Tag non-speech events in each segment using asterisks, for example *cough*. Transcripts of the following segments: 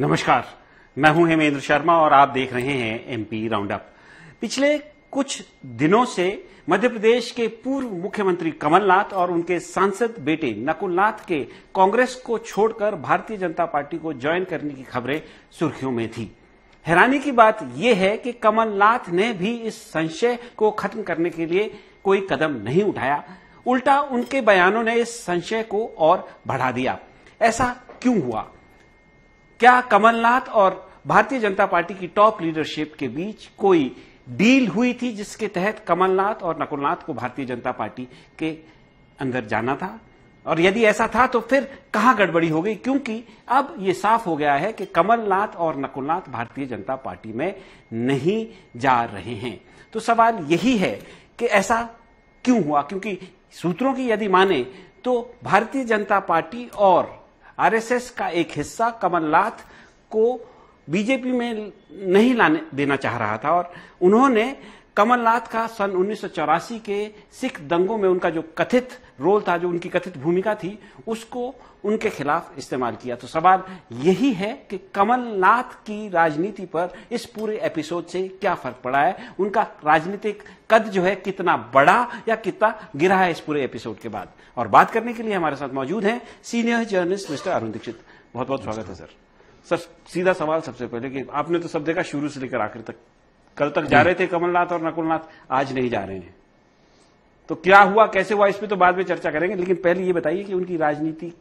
नमस्कार मैं हूं हेमेंद्र शर्मा और आप देख रहे हैं एमपी राउंडअप पिछले कुछ दिनों से मध्य प्रदेश के पूर्व मुख्यमंत्री कमलनाथ और उनके सांसद बेटे नकुलनाथ के कांग्रेस को छोड़कर भारतीय जनता पार्टी को ज्वाइन करने की खबरें सुर्खियों में थी हैरानी की बात यह है कि कमलनाथ ने भी इस संशय को खत्म करने के लिए कोई कदम नहीं उठाया उल्टा उनके बयानों ने इस संशय को और बढ़ा दिया ऐसा क्यों हुआ क्या कमलनाथ और भारतीय जनता पार्टी की टॉप लीडरशिप के बीच कोई डील हुई थी जिसके तहत कमलनाथ और नकुलनाथ को भारतीय जनता पार्टी के अंदर जाना था और यदि ऐसा था तो फिर कहां गड़बड़ी हो गई क्योंकि अब यह साफ हो गया है कि कमलनाथ और नकुलनाथ भारतीय जनता पार्टी में नहीं जा रहे हैं तो सवाल यही है कि ऐसा क्यों हुआ क्योंकि सूत्रों की यदि माने तो भारतीय जनता पार्टी और आरएसएस का एक हिस्सा कमलनाथ को बीजेपी में नहीं लाने देना चाह रहा था और उन्होंने कमलनाथ का सन उन्नीस के सिख दंगों में उनका जो कथित रोल था जो उनकी कथित भूमिका थी उसको उनके खिलाफ इस्तेमाल किया तो सवाल यही है कि कमलनाथ की राजनीति पर इस पूरे एपिसोड से क्या फर्क पड़ा है उनका राजनीतिक कद जो है कितना बड़ा या कितना गिरा है इस पूरे एपिसोड के बाद और बात करने के लिए हमारे साथ मौजूद हैं senior journalist mister Arun Dikshit बहुत बहुत स्वागत है सर सर सीधा सवाल सबसे पहले कि आपने तो सब देखा शुरू से लेकर आखिर तक कल तक जा रहे थे कमलनाथ और नकुलनाथ आज नहीं जा रहे हैं तो क्या हुआ कैसे हुआ इस पर तो बाद में चर्चा करेंगे लेकिन पहले ये बताइए कि उनकी राजनीति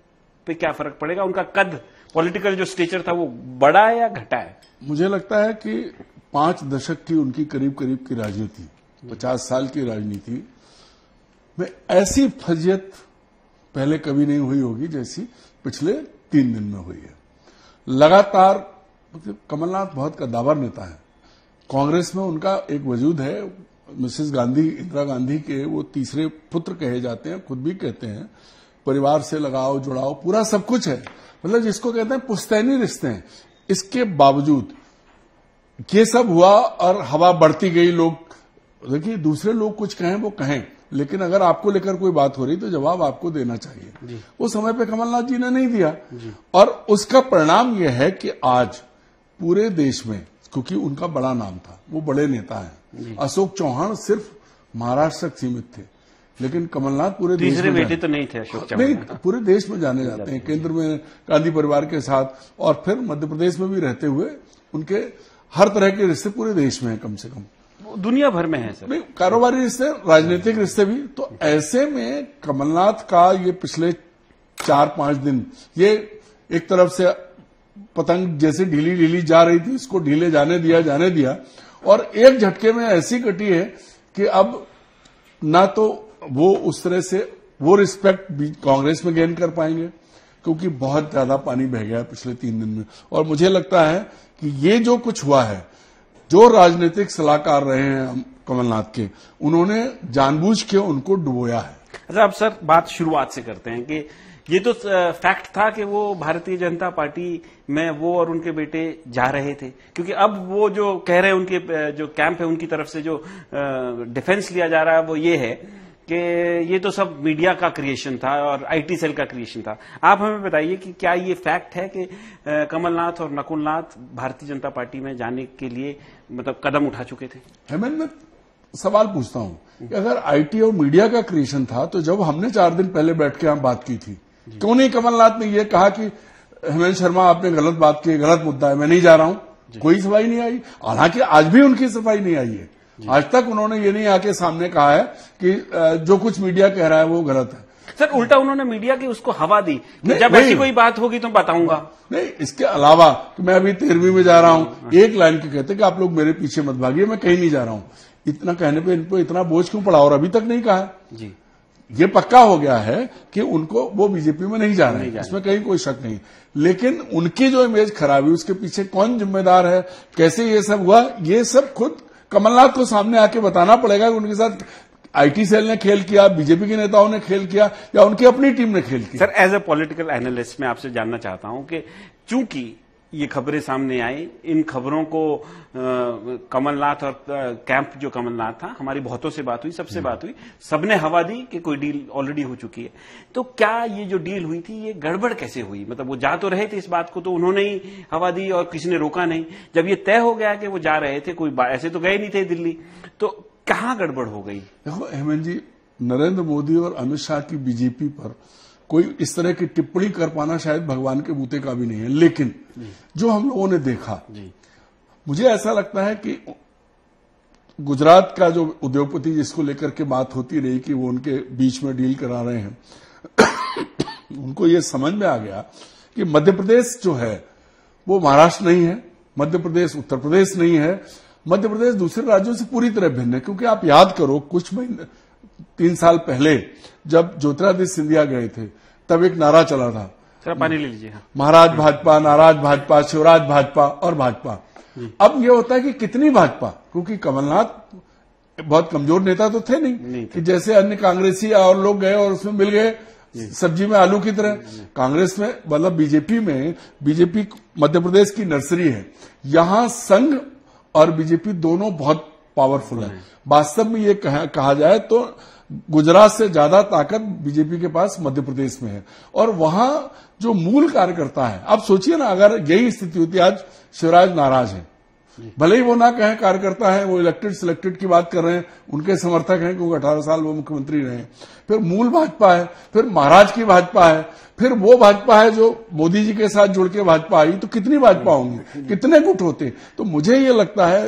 पे क्या फर्क पड़ेगा उनका कद पॉलिटिकल जो स्टेचर था वो बड़ा है या घटा है मुझे लगता है कि पांच दशक की उनकी करीब करीब की राजनीति पचास साल की राजनीति में ऐसी फजियत पहले कभी नहीं हुई होगी जैसी पिछले तीन दिन में हुई है लगातार मतलब कमलनाथ बहुत का दावा नेता है कांग्रेस में उनका एक वजूद है मिसेस गांधी इंदिरा गांधी के वो तीसरे पुत्र कहे जाते हैं खुद भी कहते हैं परिवार से लगाओ जुड़ाओ पूरा सब कुछ है मतलब जिसको कहते हैं पुश्तैनी रिश्ते हैं इसके बावजूद ये सब हुआ और हवा बढ़ती गई लोग देखिए दूसरे लोग कुछ कहें वो कहें लेकिन अगर आपको लेकर कोई बात हो रही तो जवाब आपको देना चाहिए वो समय पे कमलनाथ जी ने नहीं दिया और उसका परिणाम यह है कि आज पूरे देश में क्योंकि उनका बड़ा नाम था वो बड़े नेता हैं अशोक चौहान सिर्फ महाराष्ट्र तक सीमित थे लेकिन कमलनाथ पूरे देश में बेटे तो नहीं थे अशोक चौहान नहीं पूरे देश में जाने जाते हैं केंद्र में गांधी परिवार के साथ और फिर मध्य प्रदेश में भी रहते हुए उनके हर तरह के रिश्ते पूरे देश में है कम से कम दुनिया भर में है सर नहीं कारोबारी रिश्ते राजनीतिक रिश्ते भी तो ऐसे में कमलनाथ का ये पिछले चार पांच दिन ये एक तरफ से पतंग जैसे ढीली ढीली जा रही थी उसको ढीले जाने दिया जाने दिया और एक झटके में ऐसी कटी है कि अब ना तो वो उस तरह से वो रिस्पेक्ट कांग्रेस में गेन कर पाएंगे क्योंकि बहुत ज्यादा पानी बह गया पिछले तीन दिन में और मुझे लगता है कि ये जो कुछ हुआ है जो राजनीतिक सलाहकार रहे हैं कमलनाथ के उन्होंने जानबूझ के उनको डुबोया है अच्छा अब सर बात शुरुआत से करते हैं कि ये तो फैक्ट था कि वो भारतीय जनता पार्टी में वो और उनके बेटे जा रहे थे क्योंकि अब वो जो कह रहे हैं उनके जो कैंप है उनकी तरफ से जो डिफेंस लिया जा रहा है वो ये है कि ये तो सब मीडिया का क्रिएशन था और आईटी सेल का क्रिएशन था आप हमें बताइए कि क्या ये फैक्ट है कि कमलनाथ और नकुलनाथ भारतीय जनता पार्टी में जाने के लिए मतलब कदम उठा चुके थे हेमंत मैं सवाल पूछता हूं कि अगर आईटी और मीडिया का क्रिएशन था तो जब हमने चार दिन पहले बैठ के यहां बात की थी क्यों नहीं कमलनाथ ने यह कहा कि हेमंत शर्मा आपने गलत बात की गलत मुद्दा है मैं नहीं जा रहा हूं कोई सफाई नहीं आई हालांकि आज भी उनकी सफाई नहीं आई है आज तक उन्होंने ये नहीं आके सामने कहा है कि जो कुछ मीडिया कह रहा है वो गलत है सर उल्टा उन्होंने मीडिया की उसको हवा दी जब ऐसी कोई बात होगी तो बताऊंगा नहीं इसके अलावा कि मैं अभी तेरहवीं में जा रहा हूं हाँ। एक लाइन के कहते कि आप लोग मेरे पीछे मत भागिए मैं कहीं नहीं जा रहा हूं इतना कहने पे इनको इतना बोझ क्यों पड़ा और अभी तक नहीं कहा जी ये पक्का हो गया है कि उनको वो बीजेपी में नहीं जाना है इसमें कहीं कोई शक नहीं लेकिन उनकी जो इमेज खराब हुई उसके पीछे कौन जिम्मेदार है कैसे ये सब हुआ ये सब खुद कमलनाथ को सामने आके बताना पड़ेगा कि उनके साथ आईटी सेल ने खेल किया बीजेपी के नेताओं ने खेल किया या उनकी अपनी टीम ने खेल किया sir as a political analyst मैं आपसे जानना चाहता हूं कि चूंकि ये खबरें सामने आई इन खबरों को कमलनाथ और कैंप जो कमलनाथ था हमारी बहुतों से बात हुई सबसे बात हुई सबने हवा दी कि कोई डील ऑलरेडी हो चुकी है तो क्या ये जो डील हुई थी ये गड़बड़ कैसे हुई मतलब वो जा तो रहे थे इस बात को तो उन्होंने ही हवा दी और किसी ने रोका नहीं जब ये तय हो गया कि वो जा रहे थे कोई ऐसे तो गए नहीं थे दिल्ली तो कहाँ गड़बड़ हो गई देखो अहमद जी नरेंद्र मोदी और अमित शाह की बीजेपी पर कोई इस तरह की टिप्पणी कर पाना शायद भगवान के बूते का भी नहीं है लेकिन जो हम लोगों ने देखा मुझे ऐसा लगता है कि गुजरात का जो उद्योगपति जिसको लेकर के बात होती रही कि वो उनके बीच में डील करा रहे हैं *coughs* उनको ये समझ में आ गया कि मध्य प्रदेश जो है वो महाराष्ट्र नहीं है मध्य प्रदेश उत्तर प्रदेश नहीं है मध्य प्रदेश दूसरे राज्यों से पूरी तरह भिन्न है क्योंकि आप याद करो कुछ महीने तीन साल पहले जब ज्योतिरादित्य सिंधिया गए थे तब एक नारा चला था पानी ले लीजिए हाँ। महाराज भाजपा नाराज भाजपा शिवराज भाजपा और भाजपा अब ये होता है कि कितनी भाजपा क्योंकि कमलनाथ बहुत कमजोर नेता तो थे नहीं, नहीं कि जैसे अन्य कांग्रेसी और लोग गए और उसमें मिल गए सब्जी में आलू की तरह कांग्रेस में मतलब बीजेपी में बीजेपी मध्य प्रदेश की नर्सरी है यहां संघ और बीजेपी दोनों बहुत पावरफुल है वास्तव में ये कहा, कहा जाए तो गुजरात से ज्यादा ताकत बीजेपी के पास मध्य प्रदेश में है और वहां जो मूल कार्यकर्ता है आप सोचिए ना अगर यही स्थिति होती आज शिवराज नाराज है भले ही वो ना कहें कार्यकर्ता है वो इलेक्टेड सिलेक्टेड की बात कर रहे हैं उनके समर्थक हैं क्योंकि अठारह साल वो मुख्यमंत्री रहे फिर मूल भाजपा है फिर महाराज की भाजपा है फिर वो भाजपा है जो मोदी जी के साथ जुड़ के भाजपा आई तो कितनी भाजपा होंगी कितने गुट होते तो मुझे ये लगता है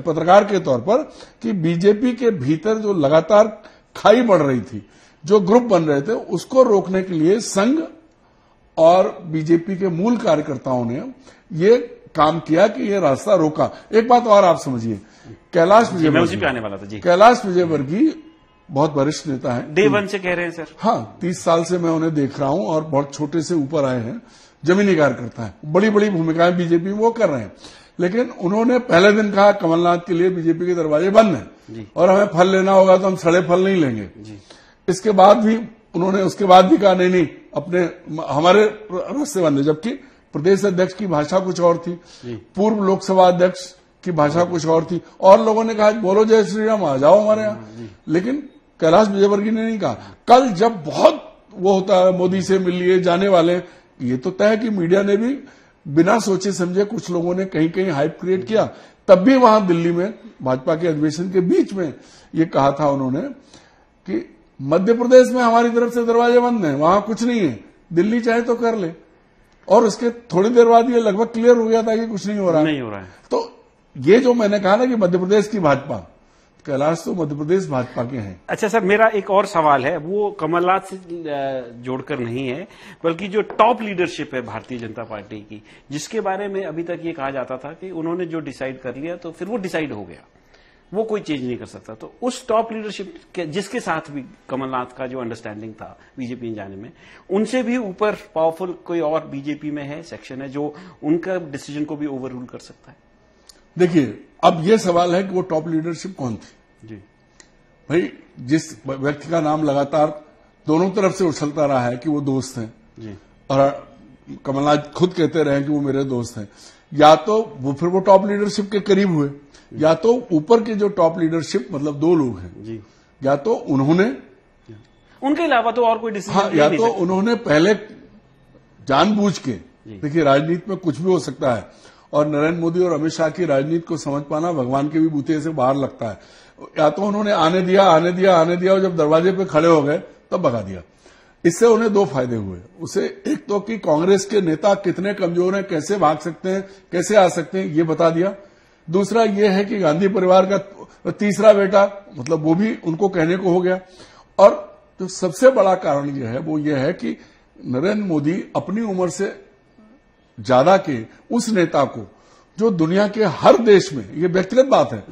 पत्रकार के तौर पर कि बीजेपी के भीतर जो लगातार खाई बढ़ रही थी जो ग्रुप बन रहे थे उसको रोकने के लिए संघ और बीजेपी के मूल कार्यकर्ताओं ने ये काम किया कि ये रास्ता रोका एक बात और आप समझिए कैलाश विजय कैलाश विजय था कैलाश विजयवर्गीय बहुत वरिष्ठ नेता है डे वन से कह रहे हैं सर हाँ तीस साल से मैं उन्हें देख रहा हूं और बहुत छोटे से ऊपर आए हैं जमीनी कार्यकर्ता है बड़ी बड़ी भूमिकाएं बीजेपी वो कर रहे हैं लेकिन उन्होंने पहले दिन कहा कमलनाथ के लिए बीजेपी के दरवाजे बंद हैं और हमें फल लेना होगा तो हम सड़े फल नहीं लेंगे इसके बाद भी उन्होंने उसके बाद भी कहा नहीं नहीं अपने हमारे रास्ते बंद है जबकि प्रदेश अध्यक्ष की भाषा कुछ और थी पूर्व लोकसभा अध्यक्ष की भाषा कुछ और थी और लोगों ने कहा बोलो जय श्री राम आ जाओ हमारे यहाँ लेकिन कैलाश विजयवर्गीय ने नहीं कहा कल जब बहुत वो होता है मोदी से मिलिए जाने वाले ये तो तय कि मीडिया ने भी बिना सोचे समझे कुछ लोगों ने कहीं कहीं हाइप क्रिएट किया तब भी वहां दिल्ली में भाजपा के अधिवेशन के बीच में ये कहा था उन्होंने कि मध्य प्रदेश में हमारी तरफ से दरवाजे बंद हैं वहां कुछ नहीं है दिल्ली चाहे तो कर ले और उसके थोड़ी देर बाद ये लगभग क्लियर हो गया था कि कुछ नहीं हो रहा नहीं हो रहा है तो ये जो मैंने कहा ना कि मध्य प्रदेश की भाजपा कैलाश तो मध्य प्रदेश भाजपा के हैं अच्छा सर मेरा एक और सवाल है वो कमलनाथ से जोड़कर नहीं है बल्कि जो टॉप लीडरशिप है भारतीय जनता पार्टी की जिसके बारे में अभी तक ये कहा जाता था कि उन्होंने जो डिसाइड कर लिया तो फिर वो डिसाइड हो गया वो कोई चेंज नहीं कर सकता तो उस टॉप लीडरशिप के जिसके साथ भी कमलनाथ का जो अंडरस्टैंडिंग था बीजेपी में जाने में उनसे भी ऊपर पावरफुल कोई और बीजेपी में है सेक्शन है जो उनका डिसीजन को भी ओवर रूल कर सकता है देखिए अब यह सवाल है कि वो टॉप लीडरशिप कौन थी जी भाई जिस व्यक्ति का नाम लगातार दोनों तरफ से उछलता रहा है कि वो दोस्त हैं जी और कमलनाथ खुद कहते रहे कि वो मेरे दोस्त हैं या तो वो फिर वो टॉप लीडरशिप के करीब हुए या तो ऊपर के जो टॉप लीडरशिप मतलब दो लोग हैं जी या तो उन्होंने उनके अलावा तो और कोई डिसीजन हाँ, या तो उन्होंने पहले जानबूझ के देखिए राजनीति में कुछ भी हो सकता है और नरेंद्र मोदी और अमित शाह की राजनीति को समझ पाना भगवान के भी बूते से बाहर लगता है या तो उन्होंने आने दिया आने दिया आने दिया और जब दरवाजे पे खड़े हो गए तब भगा दिया इससे उन्हें दो फायदे हुए उसे एक तो कि कांग्रेस के नेता कितने कमजोर हैं कैसे भाग सकते हैं कैसे आ सकते हैं ये बता दिया दूसरा ये है कि गांधी परिवार का तीसरा बेटा मतलब वो भी उनको कहने को हो गया और जो सबसे बड़ा कारण यह है वो यह है कि नरेंद्र मोदी अपनी उम्र से ज्यादा के उस नेता को जो दुनिया के हर देश में ये व्यक्तिगत बात है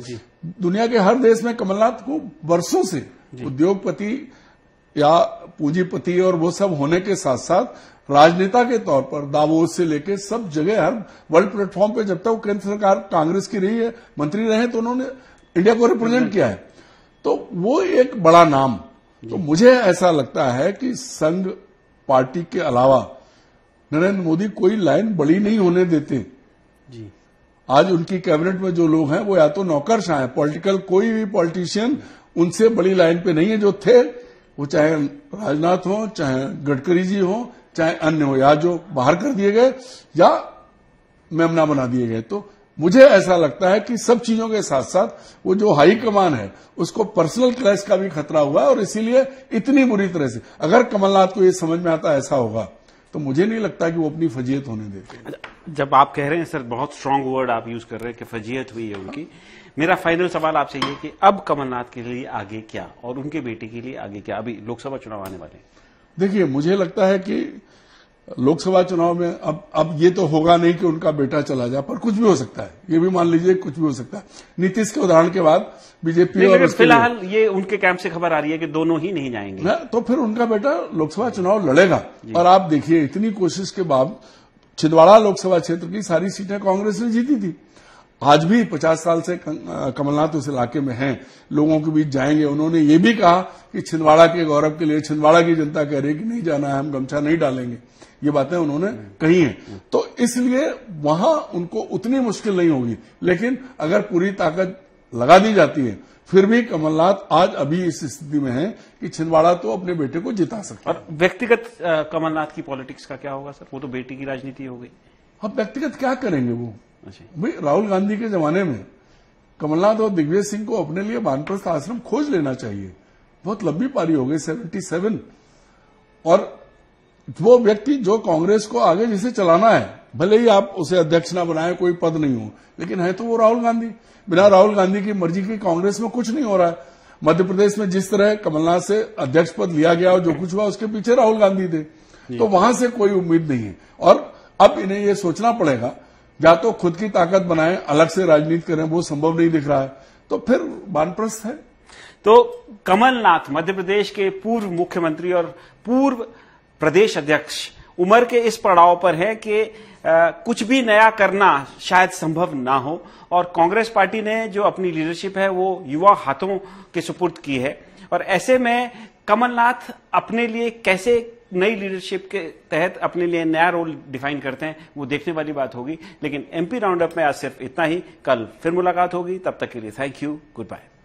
दुनिया के हर देश में कमलनाथ को वर्षों से उद्योगपति या पूंजीपति और वो सब होने के साथ साथ राजनेता के तौर पर दावोस से लेकर सब जगह हर वर्ल्ड प्लेटफॉर्म पे जब तक वो केंद्र सरकार कांग्रेस की रही है मंत्री रहे तो उन्होंने इंडिया को रिप्रेजेंट किया है तो वो एक बड़ा नाम तो मुझे ऐसा लगता है कि संघ पार्टी के अलावा नरेंद्र मोदी कोई लाइन बड़ी नहीं होने देते जी आज उनकी कैबिनेट में जो लोग हैं वो या तो नौकर शाह हैं पॉलिटिकल कोई भी पॉलिटिशियन उनसे बड़ी लाइन पे नहीं है जो थे वो चाहे राजनाथ हो चाहे गडकरी जी हो चाहे अन्य हो या जो बाहर कर दिए गए या मेमना बना दिए गए तो मुझे ऐसा लगता है कि सब चीजों के साथ साथ वो जो हाई कमान है उसको पर्सनल क्लैश का भी खतरा हुआ है और इसीलिए इतनी बुरी तरह से अगर कमलनाथ को ये समझ में आता ऐसा होगा तो मुझे नहीं लगता कि वो अपनी फजीयत होने देते अच्छा, जब आप कह रहे हैं सर बहुत स्ट्रांग वर्ड आप यूज कर रहे हैं कि फजीयत हुई है उनकी मेरा फाइनल सवाल आपसे ये कि अब कमलनाथ के लिए आगे क्या और उनके बेटे के लिए आगे क्या अभी लोकसभा चुनाव आने वाले हैं देखिए मुझे लगता है कि लोकसभा चुनाव में अब अब ये तो होगा नहीं कि उनका बेटा चला जाए पर कुछ भी हो सकता है ये भी मान लीजिए कुछ भी हो सकता है नीतीश के उदाहरण के बाद बीजेपी और फिलहाल ये उनके कैंप से खबर आ रही है कि दोनों ही नहीं जाएंगे ना तो फिर उनका बेटा लोकसभा चुनाव लड़ेगा और आप देखिए इतनी कोशिश के बाद छिंदवाड़ा लोकसभा क्षेत्र की सारी सीटें कांग्रेस ने जीती थी आज भी 50 साल से कमलनाथ उस इलाके में हैं लोगों के बीच जाएंगे उन्होंने ये भी कहा कि छिंदवाड़ा के गौरव के लिए छिंदवाड़ा की जनता कह रही है कि नहीं जाना है हम गमछा नहीं डालेंगे ये बातें उन्होंने कही हैं तो इसलिए वहां उनको उतनी मुश्किल नहीं होगी लेकिन अगर पूरी ताकत लगा दी जाती है फिर भी कमलनाथ आज अभी इस स्थिति में है कि छिंदवाड़ा तो अपने बेटे को जिता सकता और व्यक्तिगत कमलनाथ की पॉलिटिक्स का क्या होगा सर वो तो बेटी की राजनीति हो गई अब व्यक्तिगत क्या करेंगे वो अच्छा। भाई राहुल गांधी के जमाने में कमलनाथ और दिग्विजय सिंह को अपने लिए बानप्रस्थ आश्रम खोज लेना चाहिए बहुत लंबी पारी हो गई सेवेंटी सेवन और वो व्यक्ति जो कांग्रेस को आगे जिसे चलाना है भले ही आप उसे अध्यक्ष ना बनाए कोई पद नहीं हो लेकिन है तो वो राहुल गांधी बिना राहुल गांधी की मर्जी के कांग्रेस में कुछ नहीं हो रहा है मध्य प्रदेश में जिस तरह कमलनाथ से अध्यक्ष पद लिया गया और जो कुछ हुआ उसके पीछे राहुल गांधी थे तो वहां से कोई उम्मीद नहीं है और अब इन्हें यह सोचना पड़ेगा या तो खुद की ताकत बनाए अलग से राजनीति करें वो संभव नहीं दिख रहा है तो फिर वानप्रस्थ है तो कमलनाथ मध्य प्रदेश के पूर्व मुख्यमंत्री और पूर्व प्रदेश अध्यक्ष उम्र के इस पड़ाव पर है कि आ, कुछ भी नया करना शायद संभव ना हो और कांग्रेस पार्टी ने जो अपनी लीडरशिप है वो युवा हाथों के सुपुर्द की है और ऐसे में कमलनाथ अपने लिए कैसे नई लीडरशिप के तहत अपने लिए नया रोल डिफाइन करते हैं वो देखने वाली बात होगी लेकिन एमपी राउंड अप में आज सिर्फ इतना ही कल फिर मुलाकात होगी तब तक के लिए थैंक यू गुड बाय